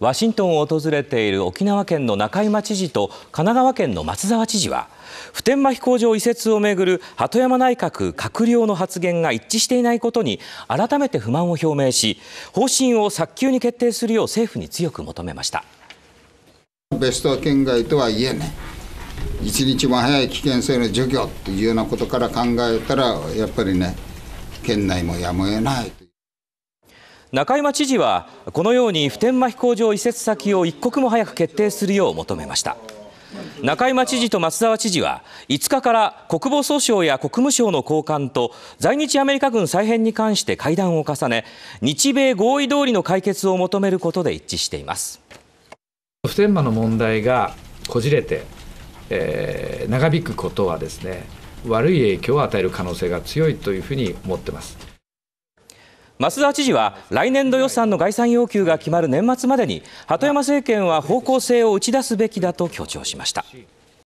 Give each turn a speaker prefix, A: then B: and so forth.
A: ワシントンを訪れている沖縄県の中山知事と神奈川県の松沢知事は普天間飛行場移設をめぐる鳩山内閣閣僚の発言が一致していないことに改めて不満を表明し方針を早急に決定するよう政府に
B: 強く求めましたベスト圏外とはいえね一日も早い危険性の除去というようなことから考えたらやっぱりね県内もやむを得ない。
A: 中山知事はこのように普天間飛行場移設先を一刻も早く決定するよう求めました中山知事と松沢知事は5日から国防総省や国務省の高官と在日アメリカ軍再編に関して会談を重ね日米合意通りの解決を求めることで一致しています普天間の問題がこじれて、えー、長引くことはですね悪い影響を与える可能性が強いというふうに思ってます。増田知事は来年度予算の概算要求が決まる年末までに鳩山政権は方向性を打ち出すべきだと強調しました。